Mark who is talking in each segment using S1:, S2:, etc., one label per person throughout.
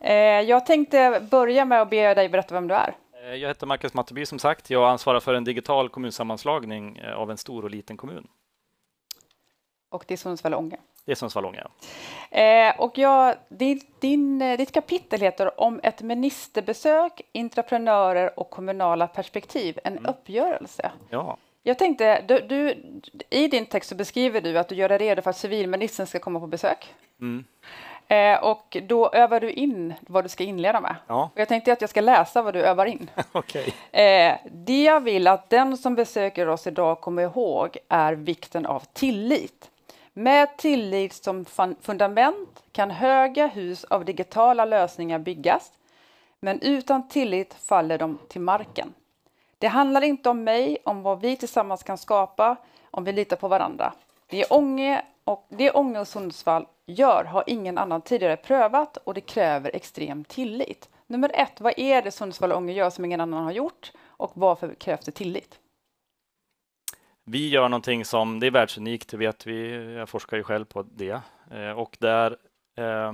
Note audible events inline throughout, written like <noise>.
S1: Eh, jag tänkte börja med att be dig berätta vem du är.
S2: Eh, jag heter Marcus Matteby som sagt. Jag ansvarar för en digital kommunsammanslagning eh, av en stor och liten kommun.
S1: Och det är Sundsvall-Ånge.
S2: Det är Sundsvall-Ånge,
S1: ja. och jag, din, din, ditt kapitel heter Om ett ministerbesök, intraprenörer och kommunala perspektiv, en mm. uppgörelse. Ja. Jag tänkte, du, du, i din text så beskriver du att du gör dig redo för att civilministern ska komma på besök. Mm. Eh, och då övar du in vad du ska inleda med. Ja. Och jag tänkte att jag ska läsa vad du övar in. <laughs> okay. eh, det jag vill att den som besöker oss idag kommer ihåg är vikten av tillit. Med tillit som fundament kan höga hus av digitala lösningar byggas. Men utan tillit faller de till marken. Det handlar inte om mig, om vad vi tillsammans kan skapa om vi litar på varandra. Det är Ånge och det Ånge och Sundsvall gör har ingen annan tidigare prövat och det kräver extrem tillit. Nummer ett, vad är det Sundsvall och Ånge gör som ingen annan har gjort och varför krävs det tillit?
S2: Vi gör någonting som, det är världsunikt, det vet vi, jag forskar ju själv på det, eh, och där eh,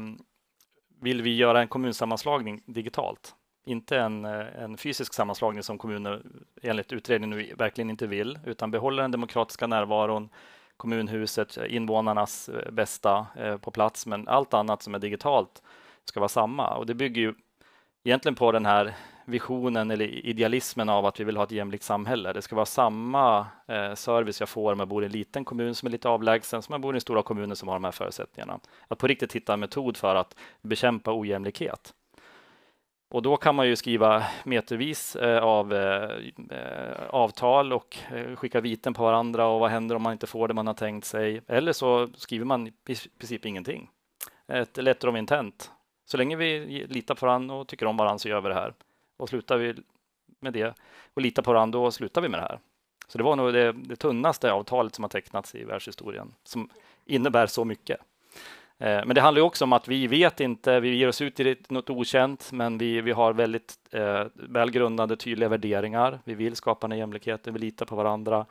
S2: vill vi göra en kommunsammanslagning digitalt. Inte en, eh, en fysisk sammanslagning som kommuner enligt utredningen nu verkligen inte vill, utan behåller den demokratiska närvaron, kommunhuset, invånarnas eh, bästa eh, på plats, men allt annat som är digitalt ska vara samma. Och det bygger ju egentligen på den här visionen eller idealismen av att vi vill ha ett jämlikt samhälle. Det ska vara samma eh, service jag får om jag bor i en liten kommun som är lite avlägsen som jag bor i stora kommuner som har de här förutsättningarna. Att på riktigt hitta en metod för att bekämpa ojämlikhet. Och då kan man ju skriva metervis eh, av eh, eh, avtal och skicka viten på varandra och vad händer om man inte får det man har tänkt sig? Eller så skriver man i princip ingenting. Ett letter of intent. Så länge vi litar på varandra och tycker om varandra så gör vi det här. Och slutar vi med det och litar på varandra, då slutar vi med det här. Så det var nog det, det tunnaste avtalet som har tecknats i världshistorien som innebär så mycket. Eh, men det handlar ju också om att vi vet inte, vi ger oss ut i något okänt, men vi, vi har väldigt eh, välgrundade, tydliga värderingar. Vi vill skapa den jämlikheten, vi litar på varandra.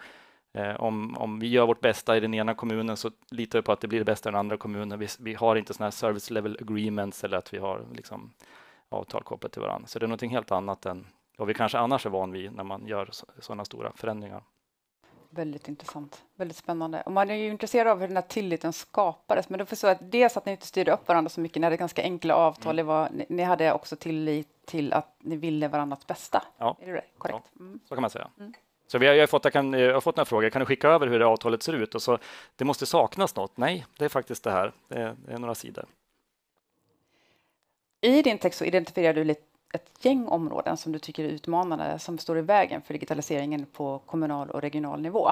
S2: Eh, om, om vi gör vårt bästa i den ena kommunen så litar vi på att det blir det bästa i den andra kommunen. Vi, vi har inte sådana här service level agreements eller att vi har liksom, avtal kopplat till varandra. Så det är någonting helt annat än vad vi kanske annars är van vid när man gör sådana stora förändringar.
S1: Väldigt intressant, väldigt spännande. Och man är ju intresserad av hur den här tilliten skapades, men då förstår jag att dels att ni inte styrde upp varandra så mycket, ni hade ganska enkla avtal, mm. var, ni, ni, hade också tillit till att ni ville varandras bästa. Ja. Är det, det? korrekt? Ja. Mm. Så kan man säga. Mm.
S2: Så vi har, jag, har fått, jag, kan, jag har fått några frågor, kan du skicka över hur det avtalet ser ut? Och så, det måste saknas något? Nej, det är faktiskt det här, det är, det är några sidor.
S1: I din text så identifierar du lite ett gäng områden som du tycker är utmanande som står i vägen för digitaliseringen på kommunal och regional nivå.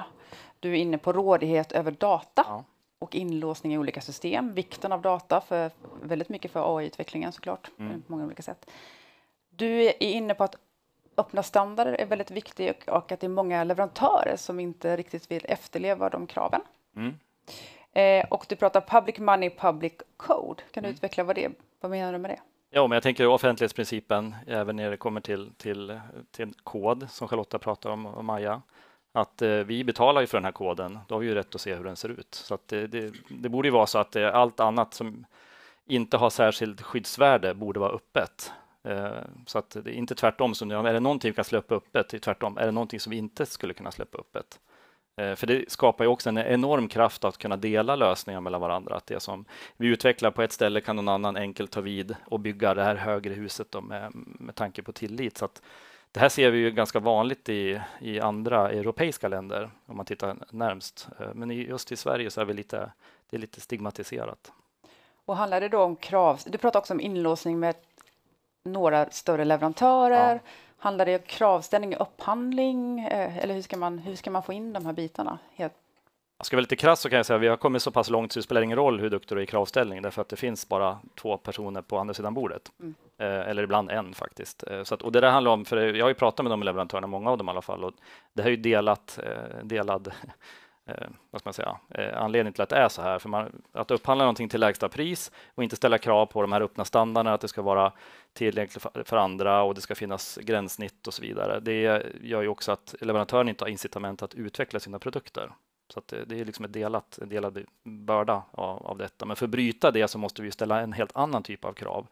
S1: Du är inne på rådighet över data ja. och inlåsning i olika system, vikten av data, för väldigt mycket för AI-utvecklingen såklart, mm. på många olika sätt. Du är inne på att öppna standarder är väldigt viktigt och, och att det är många leverantörer som inte riktigt vill efterleva de kraven. Mm. Eh, och du pratar public money, public code. Kan du mm. utveckla vad, det, är? vad menar du med det?
S2: Ja, men jag tänker offentlighetsprincipen även när det kommer till, till, till kod som Charlotta pratar om och Maja. Att eh, vi betalar ju för den här koden, då har vi ju rätt att se hur den ser ut. Så att det, det, det borde ju vara så att det, eh, allt annat som inte har särskilt skyddsvärde borde vara öppet. Eh, så att det är inte tvärtom. Så nu, är det någonting vi kan släppa öppet, det är tvärtom. Är det någonting som vi inte skulle kunna släppa öppet? Eh, för det skapar ju också en enorm kraft att kunna dela lösningar mellan varandra. Att det som vi utvecklar på ett ställe kan någon annan enkelt ta vid och bygga det här högre huset då med, med tanke på tillit. Så att det här ser vi ju ganska vanligt i, i andra europeiska länder om man tittar närmst. Eh, men just i Sverige så är vi lite, det är lite stigmatiserat.
S1: Och handlar det då om krav? Du pratar också om inlåsning med några större leverantörer. Ja Handlar det om kravställning och upphandling eh, eller hur ska, man, hur ska man få in de här bitarna? Helt?
S2: Jag ska vara lite krass så kan jag säga vi har kommit så pass långt så det spelar ingen roll hur duktig du är i kravställning därför att det finns bara två personer på andra sidan bordet. Mm. Eh, eller ibland en faktiskt. Eh, så att, och det där handlar om, för jag har ju pratat med de leverantörerna, många av dem i alla fall, och det här är ju delat, delad eh, vad ska man säga, eh, anledning till att det är så här. För man, att upphandla någonting till lägsta pris och inte ställa krav på de här öppna standarderna, att det ska vara tillgängligt för, andra och det ska finnas gränssnitt och så vidare. Det gör ju också att leverantören inte har incitament att utveckla sina produkter. Så det, eh, det, är liksom ett delat, en delad börda av, av detta. Men för att bryta det så måste vi ställa en helt annan typ av krav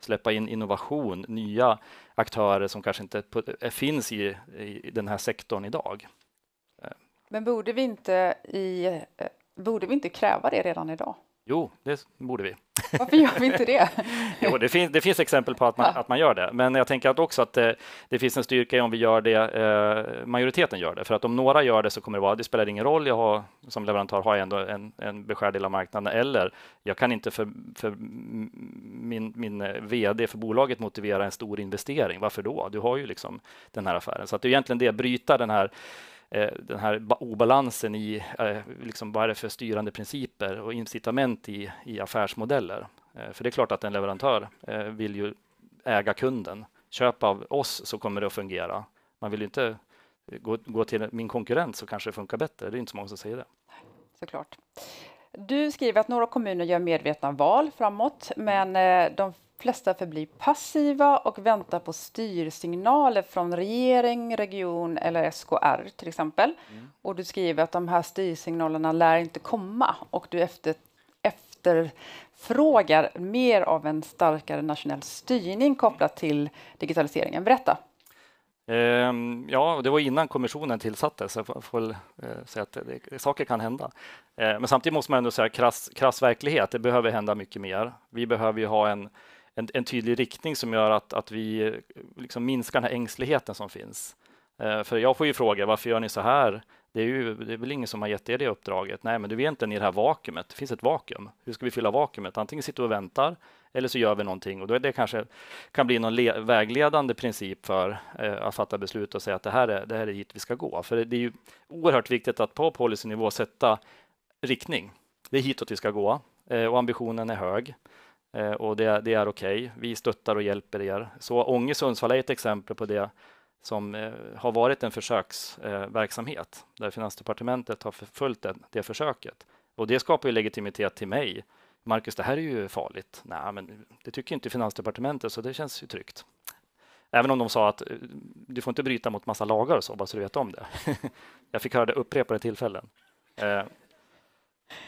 S2: släppa in innovation, nya aktörer som kanske inte eh, finns i, i den här sektorn idag.
S1: Men borde vi inte, i, eh, borde vi inte kräva det redan idag?
S2: Jo, det borde vi. Varför gör vi inte det? <laughs> jo, det, finns, det finns exempel på att man, ja. att man gör det, men jag tänker att också att det, eh, det finns en styrka i om vi gör det, eh, majoriteten gör det, för att om några gör det så kommer det vara, det spelar ingen roll, jag har, som leverantör har jag ändå en, en beskärd del av marknaden, eller jag kan inte för, för min, min eh, vd för bolaget motivera en stor investering, varför då? Du har ju liksom den här affären, så att det är egentligen det, bryta den här Eh, den här obalansen i eh, liksom vad är det för styrande principer och incitament i, i affärsmodeller. Eh, för det är klart att en leverantör vill ju äga kunden. Köp av oss så kommer det att fungera. Man vill ju inte gå, gå till min konkurrent så kanske det funkar bättre. Det är inte så många som säger det.
S1: Såklart. Du skriver att några kommuner gör medvetna val framåt, men de flesta förblir passiva och väntar på styrsignaler från regering, region eller SKR till exempel. Mm. Och du skriver att de här styrsignalerna lär inte komma och du efter, efterfrågar mer av en starkare nationell styrning kopplat till digitaliseringen. Berätta!
S2: Ehm, ja, det var innan kommissionen tillsattes, så jag får väl eh, säga att det, saker kan hända. Eh, men samtidigt måste man ändå säga krass, krass verklighet, det behöver hända mycket mer. Vi behöver ju ha en en, en tydlig riktning som gör att, att vi eh, liksom minskar den här ängsligheten som finns. Eh, för jag får ju fråga varför gör ni så här? Det är, ju, det är väl ingen som har gett er det uppdraget? Nej, men du är inte i det här vakuumet. Det finns ett vakuum. Hur ska vi fylla vakuumet? Antingen sitter vi och väntar eller så gör vi någonting och då är det kanske kan bli någon vägledande princip för eh, att fatta beslut och säga att det här, är, det här är hit vi ska gå. För det, det är ju oerhört viktigt att på policynivå sätta riktning. Det är hitåt vi ska gå eh, och ambitionen är hög eh, och det, det är okej. Okay. Vi stöttar och hjälper er. Så Ånge Sundsvall är ett exempel på det som eh, har varit en försöksverksamhet eh, där Finansdepartementet har följt det, det försöket. Och det skapar ju legitimitet till mig. Marcus, det här är ju farligt. Nej, men det tycker inte Finansdepartementet, så det känns ju tryggt. Även om de sa att eh, du får inte bryta mot massa lagar och så, bara så du vet om det. <laughs> jag fick höra det upprepade tillfällen. Eh,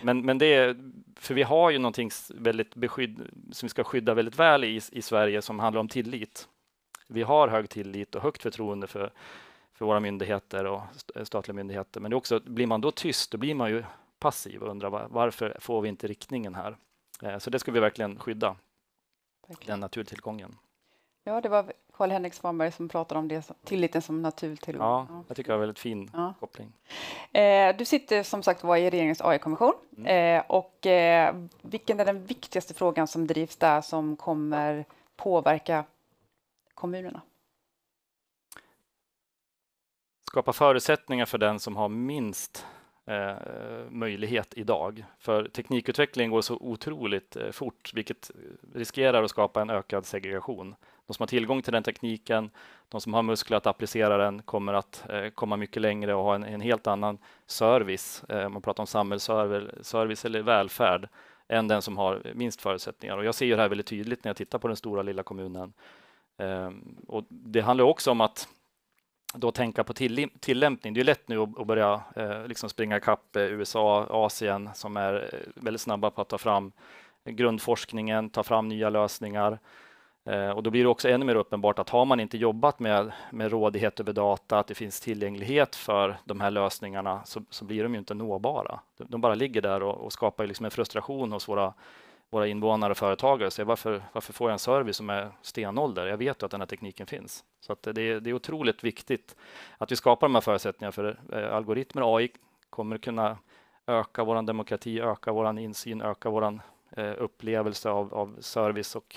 S2: men, men det är, för vi har ju någonting väldigt beskydd, som vi ska skydda väldigt väl i, i Sverige som handlar om tillit. Vi har hög tillit och högt förtroende för, för våra myndigheter och statliga myndigheter. Men det också, blir man då tyst, då blir man ju passiv och undrar varför får vi inte riktningen här? Eh, så det ska vi verkligen skydda, verkligen. den naturtillgången.
S1: Ja, det var Karl-Henrik Svanberg som pratade om det, tilliten som naturtillgång. Ja, ja,
S2: jag tycker det var en väldigt fin ja. koppling.
S1: Eh, du sitter som sagt var i regeringens AI-kommission mm. eh, och eh, vilken är den viktigaste frågan som drivs där som kommer påverka kommunerna?
S2: Skapa förutsättningar för den som har minst Eh, möjlighet idag. För teknikutvecklingen går så otroligt eh, fort, vilket riskerar att skapa en ökad segregation de som har tillgång till den tekniken, de som har muskler att applicera den kommer att eh, komma mycket längre och ha en, en helt annan service, eh, man pratar om samhällsservice eller välfärd, än den som har minst förutsättningar. Och jag ser ju det här väldigt tydligt när jag tittar på den stora lilla kommunen. Eh, och det handlar också om att då tänka på tillämpning. Det är lätt nu att börja eh, liksom springa ikapp eh, USA, Asien som är eh, väldigt snabba på att ta fram grundforskningen, ta fram nya lösningar. Eh, och då blir det också ännu mer uppenbart att har man inte jobbat med, med rådighet över data, att det finns tillgänglighet för de här lösningarna, så, så blir de ju inte nåbara. De, de bara ligger där och, och skapar liksom en frustration hos våra, våra invånare och företagare. Så varför, varför får jag en service som är stenålder? Jag vet ju att den här tekniken finns. Så det, det är otroligt viktigt att vi skapar de här förutsättningarna för eh, algoritmer AI kommer kunna öka vår demokrati, öka vår insyn, öka vår eh, upplevelse av, av service och